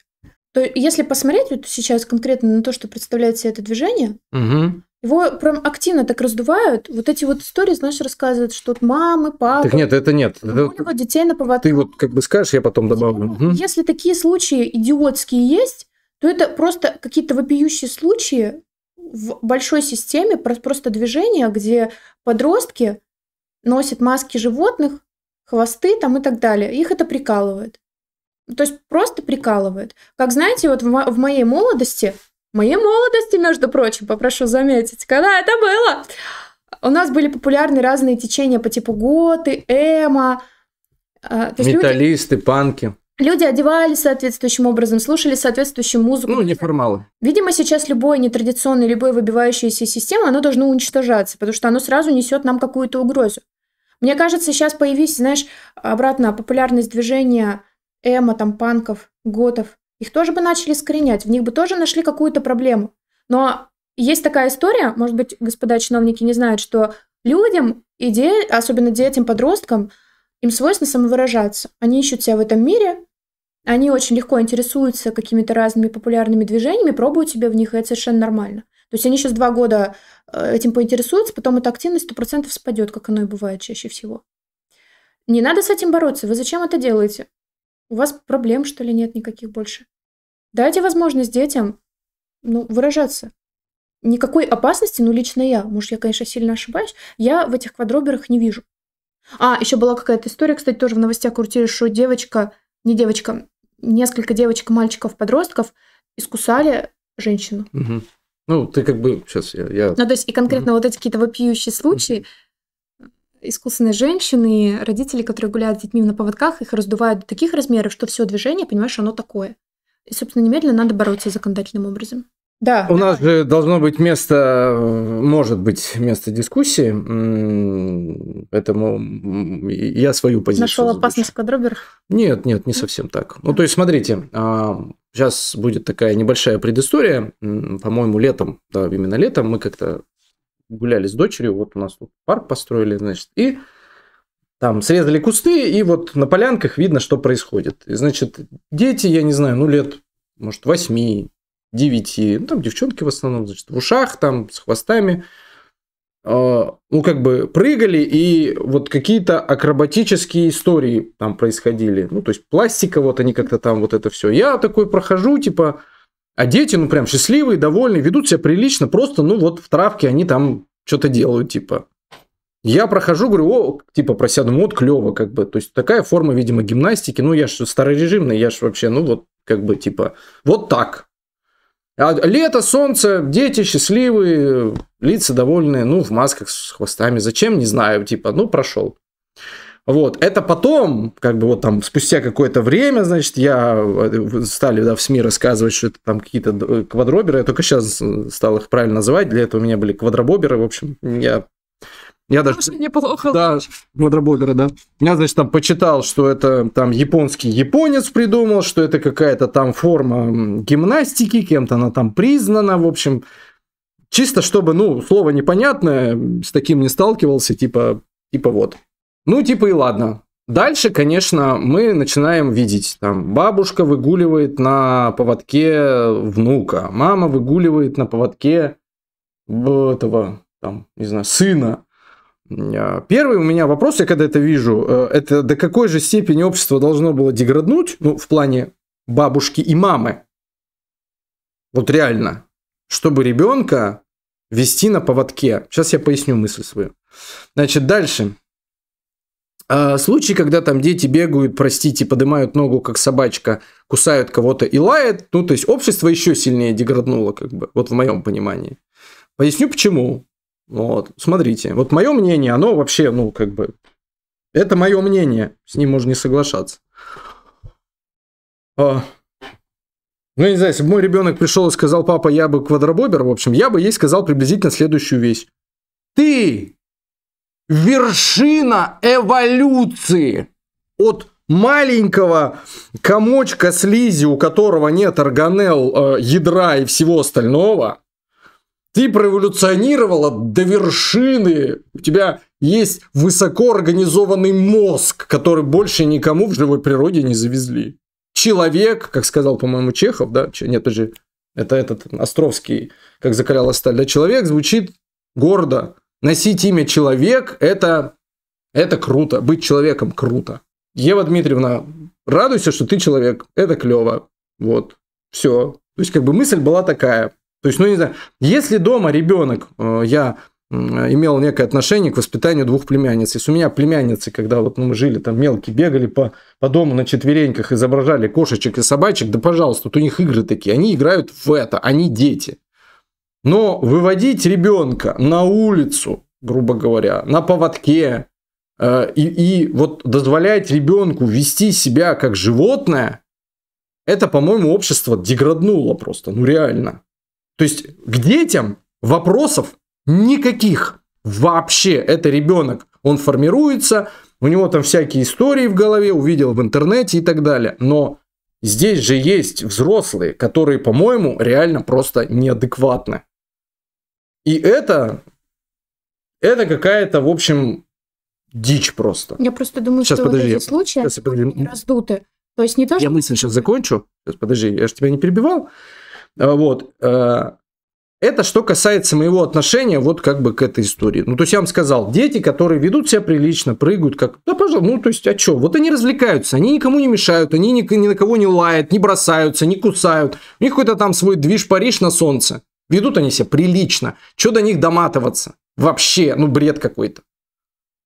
То если посмотреть вот сейчас конкретно на то, что представляет себе это движение, угу. его прям активно так раздувают. Вот эти вот истории, знаешь, рассказывают, что вот мамы, папы... Так нет, это нет. У него детей на поводку. Ты вот как бы скажешь, я потом добавлю. Если, угу. если такие случаи идиотские есть, то ну, это просто какие-то вопиющие случаи в большой системе просто движения, где подростки носят маски животных, хвосты там и так далее. Их это прикалывает. То есть просто прикалывает. Как знаете, вот в, мо- в моей молодости, моей молодости, между прочим, попрошу заметить, когда это было, у нас были популярны разные течения по типу готы, эмо. А, Металлисты, люди... панки. Люди одевались соответствующим образом, слушали соответствующую музыку. Ну, неформалы. Видимо, сейчас любое нетрадиционное, любое выбивающаяся система, оно должно уничтожаться, потому что оно сразу несет нам какую-то угрозу. Мне кажется, сейчас появились, знаешь, обратно популярность движения эмо, там, панков, готов. Их тоже бы начали искоренять, в них бы тоже нашли какую-то проблему. Но есть такая история, может быть, господа чиновники не знают, что людям, иде... особенно детям, подросткам, им свойственно самовыражаться. Они ищут себя в этом мире, они очень легко интересуются какими-то разными популярными движениями, пробуют себя в них, и это совершенно нормально. То есть они сейчас два года э, этим поинтересуются, потом эта активность 100% спадет, как оно и бывает чаще всего. Не надо с этим бороться. Вы зачем это делаете? У вас проблем, что ли, нет никаких больше? Дайте возможность детям ну, выражаться. Никакой опасности, ну, лично я, может, я, конечно, сильно ошибаюсь, я в этих квадроберах не вижу. А, еще была какая-то история, кстати, тоже в новостях крутили, что девочка, не девочка, несколько девочек, мальчиков, подростков искусали женщину. Угу. Ну, ты как бы сейчас я. я... Ну, то есть, и конкретно угу. вот эти какие-то вопиющие случаи угу. искусственные женщины, родители, которые гуляют с детьми на поводках, их раздувают до таких размеров, что все движение, понимаешь, оно такое. И, собственно, немедленно надо бороться законодательным образом. Да. У да. нас же должно быть место, может быть, место дискуссии, поэтому я свою позицию. Нашел задачу. опасность квадробер? Нет, нет, не совсем так. Ну, то есть, смотрите, сейчас а, будет такая небольшая предыстория, по-моему, летом, да, именно летом мы как-то гуляли с дочерью, вот у нас тут парк построили, значит, и там срезали кусты, и вот на полянках видно, что происходит. И, значит, дети, я не знаю, ну, лет, может, восьми, девяти ну там девчонки в основном, значит, в ушах, там с хвостами, а, ну, как бы прыгали, и вот какие-то акробатические истории там происходили. Ну, то есть пластика, вот они как-то там вот это все. Я такой прохожу, типа, а дети, ну, прям счастливые, довольные, ведут себя прилично, просто, ну, вот в травке они там что-то делают, типа. Я прохожу, говорю, о, типа, просяду, вот клево, как бы. То есть такая форма, видимо, гимнастики. Ну, я же старорежимный, я же вообще, ну, вот, как бы, типа, вот так. А лето, солнце, дети счастливые, лица довольные, ну, в масках с хвостами. Зачем, не знаю, типа, ну, прошел. Вот, это потом, как бы вот там спустя какое-то время, значит, я э, стали да, в СМИ рассказывать, что это там какие-то э, квадроберы, я только сейчас э, стал их правильно называть, для этого у меня были квадробоберы, в общем, я я даже... Тоже неплохо. Да, модроблогера, да. Я, значит, там почитал, что это там японский японец придумал, что это какая-то там форма гимнастики, кем-то она там признана, в общем. Чисто чтобы, ну, слово непонятное, с таким не сталкивался, типа, типа вот. Ну, типа и ладно. Дальше, конечно, мы начинаем видеть, там, бабушка выгуливает на поводке внука, мама выгуливает на поводке э, этого, там, не знаю, сына, а, первый у меня вопрос, я когда это вижу, э, это до какой же степени общество должно было деграднуть, ну, в плане бабушки и мамы. Вот реально, чтобы ребенка вести на поводке. Сейчас я поясню мысль свою. Значит, дальше. А, Случаи, когда там дети бегают, простите, поднимают ногу, как собачка, кусают кого-то и лают, ну, то есть общество еще сильнее деграднуло, как бы, вот в моем понимании. Поясню почему. Ну вот, смотрите, вот мое мнение, оно вообще, ну, как бы, это мое мнение, с ним можно не соглашаться. А, ну, я не знаю, если бы мой ребенок пришел и сказал, папа, я бы квадробобер, в общем, я бы ей сказал приблизительно следующую вещь. Ты вершина эволюции от маленького комочка слизи, у которого нет органелл, э, ядра и всего остального – ты прореволюционировала до вершины. У тебя есть высокоорганизованный мозг, который больше никому в живой природе не завезли. Человек, как сказал, по-моему, Чехов, да? Нет, это же это этот Островский, как закаляла сталь. Да, человек звучит гордо. Носить имя человек – это, это круто. Быть человеком – круто. Ева Дмитриевна, радуйся, что ты человек. Это клево. Вот. Все. То есть, как бы мысль была такая. То есть, ну не знаю, если дома ребенок, э, я имел некое отношение к воспитанию двух племянниц. Если у меня племянницы, когда вот ну, мы жили там мелкие, бегали по, по дому на четвереньках, изображали кошечек и собачек, да пожалуйста, вот у них игры такие, они играют в это, они дети. Но выводить ребенка на улицу, грубо говоря, на поводке, э, и, и вот дозволять ребенку вести себя как животное, это, по-моему, общество деграднуло просто, ну реально. То есть к детям вопросов никаких вообще. Это ребенок, он формируется, у него там всякие истории в голове, увидел в интернете и так далее. Но здесь же есть взрослые, которые, по-моему, реально просто неадекватны. И это, это какая-то, в общем, дичь просто. Я просто думаю, сейчас, что подожди, вот эти случаи сейчас, подожди. раздуты. То есть не то, я что... мысль сейчас закончу. Сейчас, подожди, я же тебя не перебивал. А, вот. Э, это что касается моего отношения вот как бы к этой истории. Ну, то есть я вам сказал, дети, которые ведут себя прилично, прыгают как... Да, пожалуйста, ну, то есть, а что? Вот они развлекаются, они никому не мешают, они ни, ни на кого не лают, не бросаются, не кусают. У них какой-то там свой движ-париж на солнце. Ведут они себя прилично. Что до них доматываться? Вообще, ну, бред какой-то.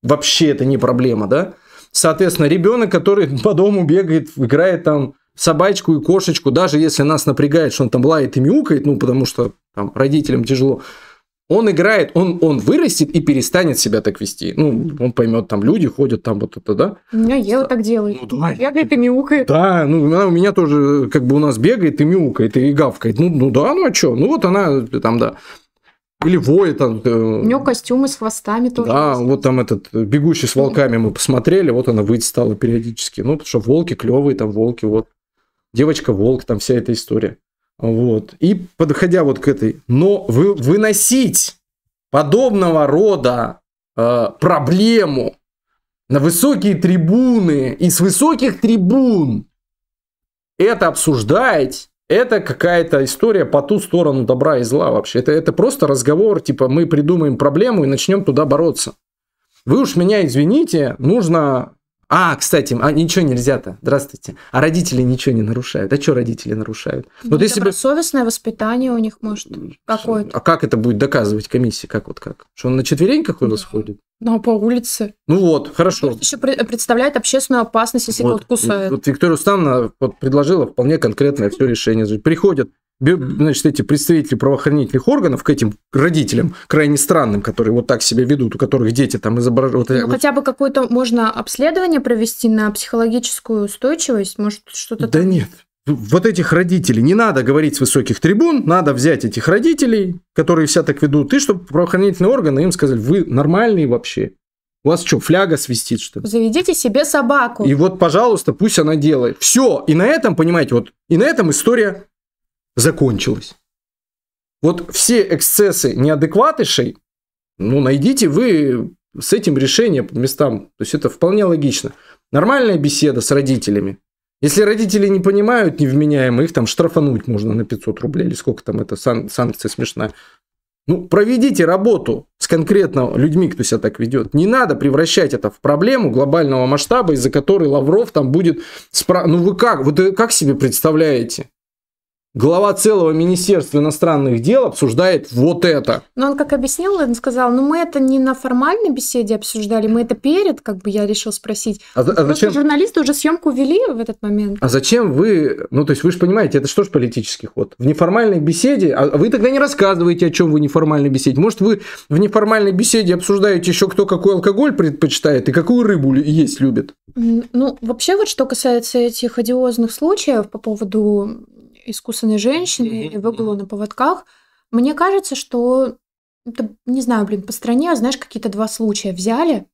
Вообще это не проблема, да? Соответственно, ребенок, который по дому бегает, играет там собачку и кошечку, даже если нас напрягает, что он там лает и мяукает, ну, потому что там родителям тяжело, он играет, он, он вырастет и перестанет себя так вести. Ну, он поймет, там люди ходят, там вот это, да? У меня ела так делает. Ну, да. Бегает и мяукает. Да, ну, она у меня тоже, как бы у нас бегает и мяукает, и гавкает. Ну, ну да, ну а что? Ну, вот она там, да. Или воет. Там, э, у нее костюмы с хвостами тоже. Да, есть. вот там этот э, «Бегущий с волками» мы посмотрели, вот она выйти стала периодически. Ну, потому что волки клевые, там волки, вот девочка-волк, там вся эта история. Вот. И подходя вот к этой, но вы, выносить подобного рода э, проблему на высокие трибуны и с высоких трибун это обсуждать, это какая-то история по ту сторону добра и зла вообще. Это, это просто разговор, типа мы придумаем проблему и начнем туда бороться. Вы уж меня извините, нужно а, кстати, а ничего нельзя-то. Здравствуйте. А родители ничего не нарушают. А что родители нарушают? Ну, вот если бы... совестное воспитание у них может ну, какое-то. А как это будет доказывать комиссии? Как вот как? Что он на четвереньках у нас ходит? Ну, а по улице. Ну вот, хорошо. Может еще представляет общественную опасность, если вот, кого-то кусает. Вот Виктория Уставна вот предложила вполне конкретное все решение. Приходят значит, эти представители правоохранительных органов к этим родителям крайне странным, которые вот так себя ведут, у которых дети там изображают. Ну, вот... хотя бы какое-то можно обследование провести на психологическую устойчивость, может что-то. Да там... нет, вот этих родителей не надо говорить с высоких трибун, надо взять этих родителей, которые все так ведут, и чтобы правоохранительные органы им сказали, вы нормальные вообще. У вас что, фляга свистит, что ли? Заведите себе собаку. И вот, пожалуйста, пусть она делает. Все. И на этом, понимаете, вот, и на этом история закончилось. Вот все эксцессы неадекватышей, ну, найдите вы с этим решение по местам. То есть это вполне логично. Нормальная беседа с родителями. Если родители не понимают невменяемо, их там штрафануть можно на 500 рублей или сколько там это, сан- санкция смешная. Ну, проведите работу с конкретно людьми, кто себя так ведет. Не надо превращать это в проблему глобального масштаба, из-за которой Лавров там будет... Спра... Ну, вы как? Вы как себе представляете? глава целого Министерства иностранных дел обсуждает вот это. Но он как объяснил, он сказал, ну мы это не на формальной беседе обсуждали, мы это перед, как бы я решил спросить. А, а зачем? журналисты уже съемку вели в этот момент. А зачем вы, ну то есть вы же понимаете, это что ж политический ход. В неформальной беседе, а вы тогда не рассказываете, о чем вы в неформальной беседе. Может вы в неформальной беседе обсуждаете еще кто какой алкоголь предпочитает и какую рыбу есть любит? Ну вообще вот что касается этих одиозных случаев по поводу искусанной женщины, mm-hmm. выгулу на поводках. Мне кажется, что это, не знаю, блин, по стране, а знаешь, какие-то два случая взяли,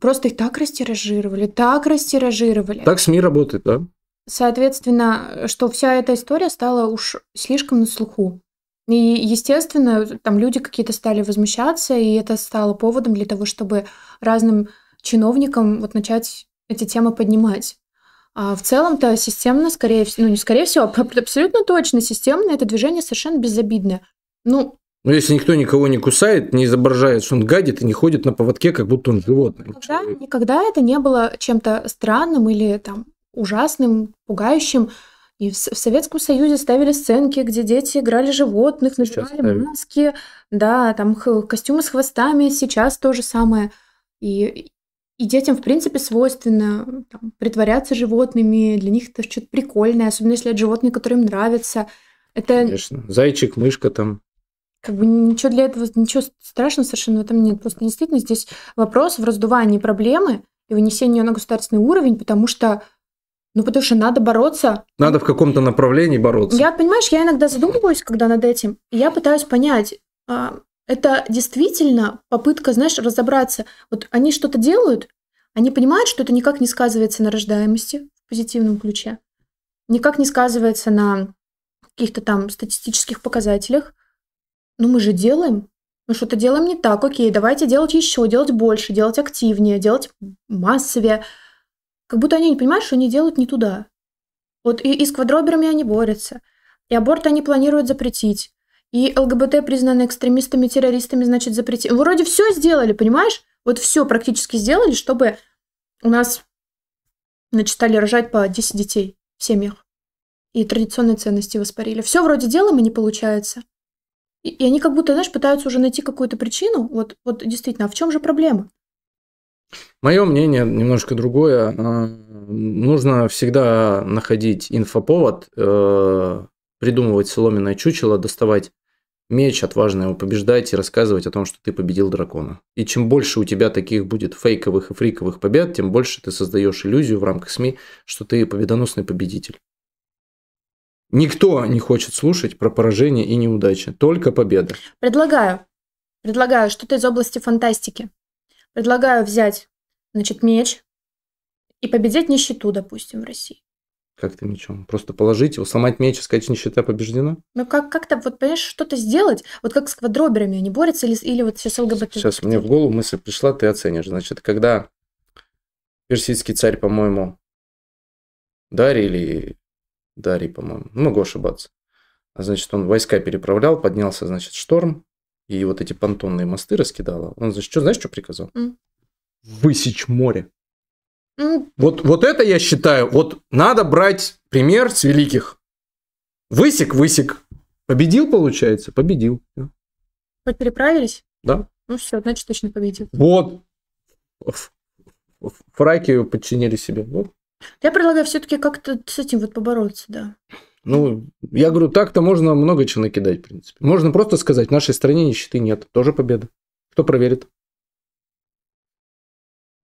просто их так растиражировали, так растиражировали. Так СМИ работает, да? Соответственно, что вся эта история стала уж слишком на слуху. И, естественно, там люди какие-то стали возмущаться, и это стало поводом для того, чтобы разным чиновникам вот начать эти темы поднимать. А в целом-то системно, скорее всего, ну не скорее всего, а абсолютно точно системно это движение совершенно безобидное. Ну, ну, если никто никого не кусает, не изображает, что он гадит и не ходит на поводке, как будто он животное. Никогда, никогда это не было чем-то странным или там ужасным, пугающим. И в, в Советском Союзе ставили сценки, где дети играли животных, надевали маски, да, там костюмы с хвостами, сейчас то же самое. И и детям, в принципе, свойственно там, притворяться животными, для них это что-то прикольное, особенно если это животные, которые им нравятся. Это... Конечно. Зайчик, мышка там. Как бы ничего для этого, ничего страшного совершенно в этом нет. Просто действительно здесь вопрос в раздувании проблемы и вынесении ее на государственный уровень, потому что ну, потому что надо бороться. Надо в каком-то направлении бороться. Я, понимаешь, я иногда задумываюсь, когда над этим, и я пытаюсь понять, а, это действительно попытка, знаешь, разобраться. Вот они что-то делают, они понимают, что это никак не сказывается на рождаемости в позитивном ключе, никак не сказывается на каких-то там статистических показателях. Но «Ну, мы же делаем, мы что-то делаем не так, окей, давайте делать еще, делать больше, делать активнее, делать массовее. Как будто они не понимают, что они делают не туда. Вот и, и с квадроберами они борются, и аборт они планируют запретить. И ЛГБТ признаны экстремистами, террористами, значит, запретили. Вроде все сделали, понимаешь? Вот все практически сделали, чтобы у нас начитали рожать по 10 детей в семьях. И традиционные ценности воспарили. Все вроде делаем, и не получается. И, и они как будто, знаешь, пытаются уже найти какую-то причину. Вот, вот действительно, а в чем же проблема? Мое мнение немножко другое. А, нужно всегда находить инфоповод, э, придумывать соломенное чучело, доставать меч, отважно его побеждать и рассказывать о том, что ты победил дракона. И чем больше у тебя таких будет фейковых и фриковых побед, тем больше ты создаешь иллюзию в рамках СМИ, что ты победоносный победитель. Никто не хочет слушать про поражение и неудачи, только победа. Предлагаю. Предлагаю что-то из области фантастики. Предлагаю взять, значит, меч и победить нищету, допустим, в России как-то мечом. Просто положить его, сломать меч и сказать, что нищета побеждена. Ну как, как-то, вот, понимаешь, что-то сделать, вот как с квадроберами они борются или, или вот сейчас с ЛГБТ. Сейчас мне в голову мысль пришла, ты оценишь. Значит, когда персидский царь, по-моему, Дарий или Дарий, по-моему, ну, могу ошибаться, значит, он войска переправлял, поднялся, значит, шторм, и вот эти понтонные мосты раскидало. Он, значит, что, знаешь, что приказал? Mm. Высечь море. Вот, вот это я считаю, вот надо брать пример с великих. Высек, высек, Победил, получается? Победил. Хоть переправились? Да. Ну все, значит, точно победил. Вот. Фраки подчинили себе. Вот. Я предлагаю все-таки как-то с этим вот побороться, да. Ну, я говорю, так-то можно много чего накидать, в принципе. Можно просто сказать, в нашей стране нищеты нет. Тоже победа. Кто проверит?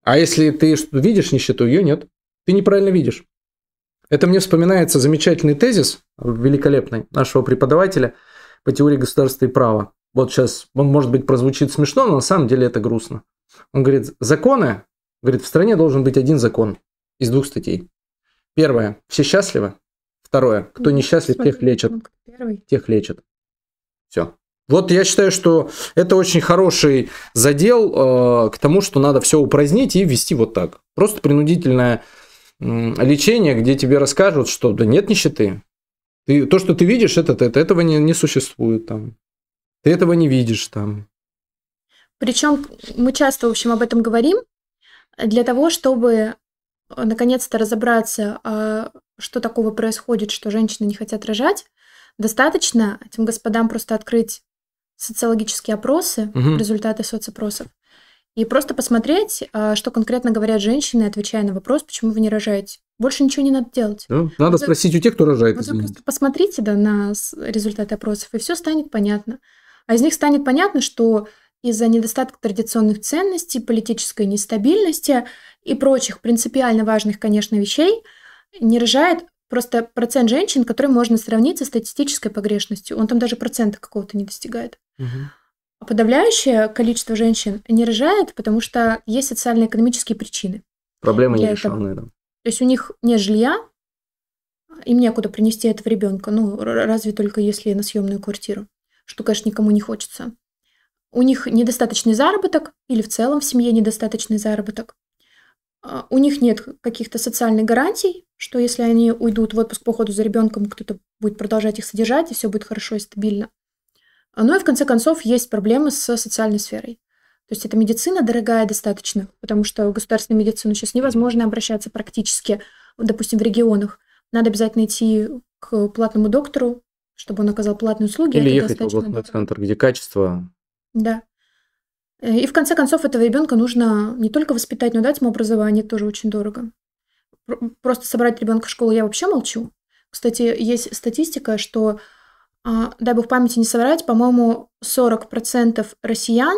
А если ты видишь нищету, ее нет. Ты неправильно видишь. Это мне вспоминается замечательный тезис, великолепный, нашего преподавателя по теории государства и права. Вот сейчас он, может быть, прозвучит смешно, но на самом деле это грустно. Он говорит, законы, говорит, в стране должен быть один закон из двух статей. Первое, все счастливы. Второе, кто несчастлив, тех лечат. Тех лечат. Все. Вот я считаю, что это очень хороший задел э, к тому, что надо все упразднить и ввести вот так. Просто принудительное э, лечение, где тебе расскажут, что да нет нищеты. Ты, то, что ты видишь, это, это этого не, не существует там. Ты этого не видишь там. Причем мы часто, в общем, об этом говорим для того, чтобы э, наконец-то разобраться, а, что такого происходит, что женщины не хотят рожать достаточно этим господам просто открыть социологические опросы, угу. результаты соцопросов, и просто посмотреть, а, что конкретно говорят женщины, отвечая на вопрос, почему вы не рожаете. Больше ничего не надо делать. Да? Надо вот спросить у тех, кто рожает. Вот просто посмотрите да, на результаты опросов, и все станет понятно. А из них станет понятно, что из-за недостатка традиционных ценностей, политической нестабильности и прочих принципиально важных, конечно, вещей не рожает Просто процент женщин, который можно сравнить со статистической погрешностью, он там даже процента какого-то не достигает. Угу. А подавляющее количество женщин не рожает, потому что есть социально-экономические причины. Проблема не решенная. Да. То есть у них нет жилья, им некуда принести этого ребенка. Ну, разве только если на съемную квартиру, что, конечно, никому не хочется. У них недостаточный заработок или в целом в семье недостаточный заработок. А, у них нет каких-то социальных гарантий, что если они уйдут в отпуск по уходу за ребенком, кто-то будет продолжать их содержать, и все будет хорошо и стабильно. А, ну и в конце концов есть проблемы с социальной сферой. То есть это медицина дорогая достаточно, потому что в государственную медицину сейчас невозможно обращаться практически, допустим, в регионах. Надо обязательно идти к платному доктору, чтобы он оказал платные услуги. Или это ехать в областной дорого. центр, где качество да. И в конце концов этого ребенка нужно не только воспитать, но дать ему образование, тоже очень дорого. Просто собрать ребенка в школу я вообще молчу. Кстати, есть статистика, что, а, дай бог памяти не соврать, по-моему, 40% россиян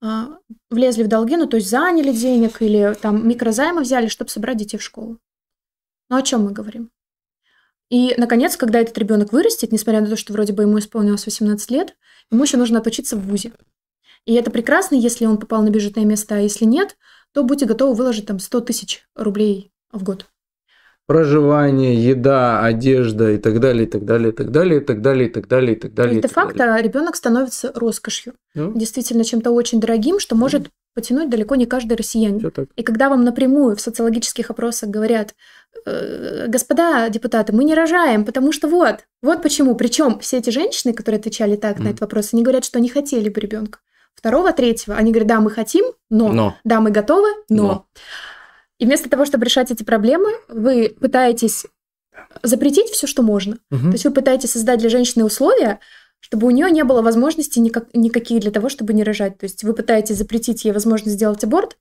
а, влезли в долги, ну то есть заняли денег или там микрозаймы взяли, чтобы собрать детей в школу. Ну о чем мы говорим? И, наконец, когда этот ребенок вырастет, несмотря на то, что вроде бы ему исполнилось 18 лет, ему еще нужно отучиться в ВУЗе. И это прекрасно, если он попал на бюджетное место, а если нет, то будьте готовы выложить там 100 тысяч рублей в год. Проживание, еда, одежда и так далее, и так далее, и так далее, и так далее, и так далее, и так далее. Это факт, а ребенок становится роскошью. Ну? Действительно, чем-то очень дорогим, что может ну? потянуть далеко не каждый россиянин. И когда вам напрямую в социологических опросах говорят, «Э, господа депутаты, мы не рожаем, потому что вот, вот почему. Причем все эти женщины, которые отвечали так mm. на этот вопрос, они говорят, что они хотели бы ребенка второго, третьего. Они говорят, да, мы хотим, но, но. да, мы готовы, но. но. И вместо того, чтобы решать эти проблемы, вы пытаетесь запретить все, что можно. Угу. То есть вы пытаетесь создать для женщины условия, чтобы у нее не было возможности никак, никаких для того, чтобы не рожать. То есть вы пытаетесь запретить ей возможность сделать аборт,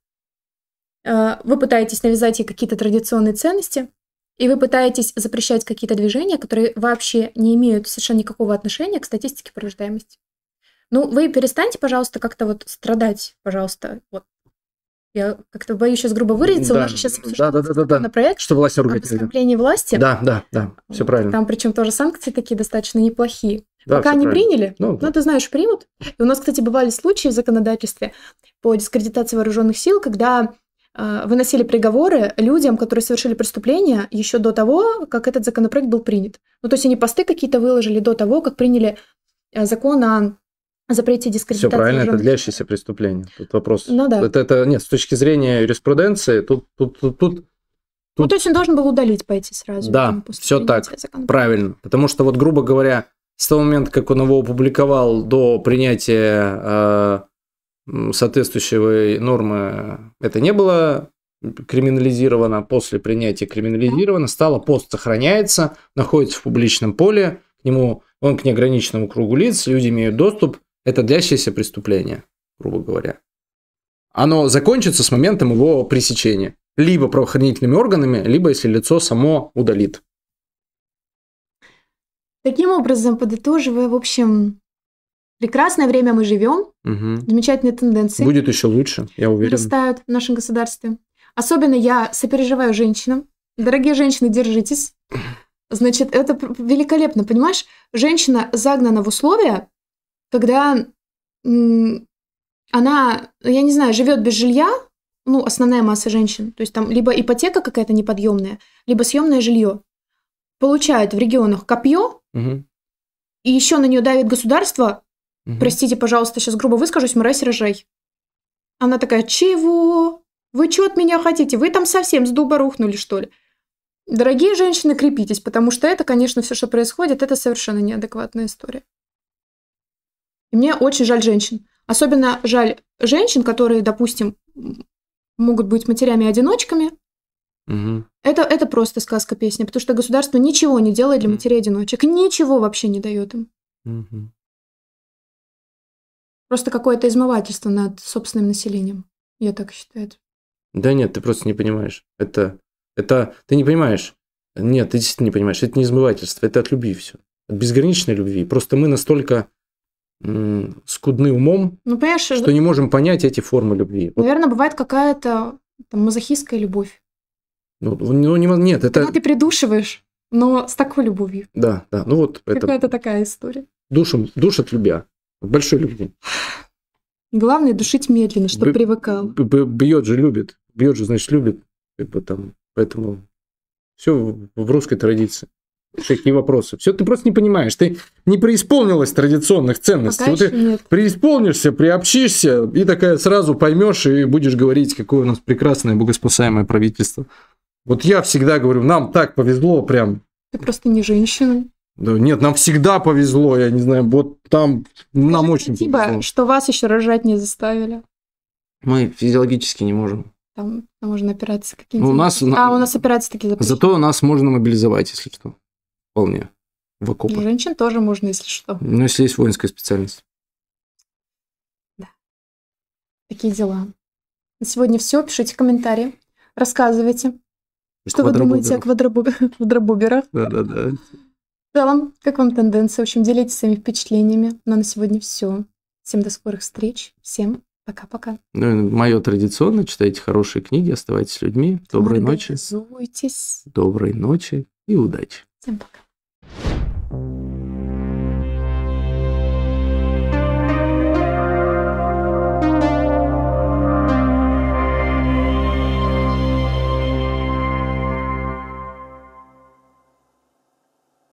э, вы пытаетесь навязать ей какие-то традиционные ценности, и вы пытаетесь запрещать какие-то движения, которые вообще не имеют совершенно никакого отношения к статистике по рождаемости. Ну, вы перестаньте, пожалуйста, как-то вот страдать, пожалуйста. Вот. Я как-то боюсь сейчас грубо выразиться. Да. У нас сейчас да, да, да, да, да. на проект что власть ругать о власти. Да, да, да, все правильно. Там причем тоже санкции такие достаточно неплохие. Да, Пока не правильно. приняли, ну, ну ты знаешь, примут. И у нас, кстати, бывали случаи в законодательстве по дискредитации вооруженных сил, когда э, выносили приговоры людям, которые совершили преступления еще до того, как этот законопроект был принят. Ну, то есть они посты какие-то выложили до того, как приняли а, закон о запрете дискредитации. Все правильно, уже... это длящееся преступление. Тут вопрос. Ну да. Это, это нет, с точки зрения юриспруденции, тут, тут, тут, тут ну, Тут... Ну, то есть он должен был удалить пойти сразу. Да, все так, правильно. Потому что вот, грубо говоря, с того момента, как он его опубликовал до принятия э, соответствующей нормы, это не было криминализировано. После принятия криминализировано стало, пост сохраняется, находится в публичном поле, к нему он к неограниченному кругу лиц, люди имеют доступ, это длящееся преступление, грубо говоря. Оно закончится с моментом его пресечения. Либо правоохранительными органами, либо если лицо само удалит. Таким образом, подытоживая, в общем, прекрасное время мы живем, угу. замечательные тенденции. Будет еще лучше, я уверен. Растают в нашем государстве. Особенно я сопереживаю женщинам. Дорогие женщины, держитесь. Значит, это великолепно, понимаешь? Женщина загнана в условия, когда она, ну, я не знаю, живет без жилья, ну, основная масса женщин, то есть там либо ипотека какая-то неподъемная, либо съемное жилье, получают в регионах копье, угу. и еще на нее давит государство, угу. простите, пожалуйста, сейчас грубо выскажусь, мразь рожай. Она такая, чего? Вы чего от меня хотите? Вы там совсем с дуба рухнули, что ли? Дорогие женщины, крепитесь, потому что это, конечно, все, что происходит, это совершенно неадекватная история. И мне очень жаль женщин. Особенно жаль женщин, которые, допустим, могут быть матерями-одиночками. Угу. Это, это просто сказка-песня, потому что государство ничего не делает для матерей-одиночек, ничего вообще не дает им. Угу. Просто какое-то измывательство над собственным населением, я так считаю. Да нет, ты просто не понимаешь. Это, это, ты не понимаешь. Нет, ты действительно не понимаешь. Это не измывательство, это от любви все. От безграничной любви. Просто мы настолько скудны умом, ну, понимаешь, что не можем понять эти формы любви. Наверное, бывает какая-то там, мазохистская любовь. Ну, ну не, нет, это... Когда ты придушиваешь, но с такой любовью. Да, да, ну вот это... Какая-то такая история. Душим, душат любя, большой любви. Главное душить медленно, чтобы привыкал. бьет же любит, бьет же значит любит, как бы там, поэтому все в русской традиции всякие вопросы. Все ты просто не понимаешь. Ты не преисполнилась традиционных ценностей. Пока вот ты нет. преисполнишься, приобщишься и такая сразу поймешь и будешь говорить, какое у нас прекрасное богоспасаемое правительство. Вот я всегда говорю, нам так повезло прям. Ты просто не женщина. Да, нет, нам всегда повезло, я не знаю, вот там Скажи нам очень спасибо, повезло. что вас еще рожать не заставили. Мы физиологически не можем. Там можно операции какие-нибудь. Ну, у нас, а, у нас операции такие запрещены. Зато нас можно мобилизовать, если что. Вполне. В окопах. Женщин тоже можно, если что. Ну, если есть воинская специальность. Да. Такие дела. На сегодня все. Пишите комментарии. Рассказывайте. И что вы думаете о квадробуберах? Да-да-да. В целом, как вам тенденция? В общем, делитесь своими впечатлениями. но на сегодня все. Всем до скорых встреч. Всем пока-пока. Ну, мое традиционно. Читайте хорошие книги, оставайтесь людьми. Доброй ночи. Доброй ночи и удачи. Всем пока.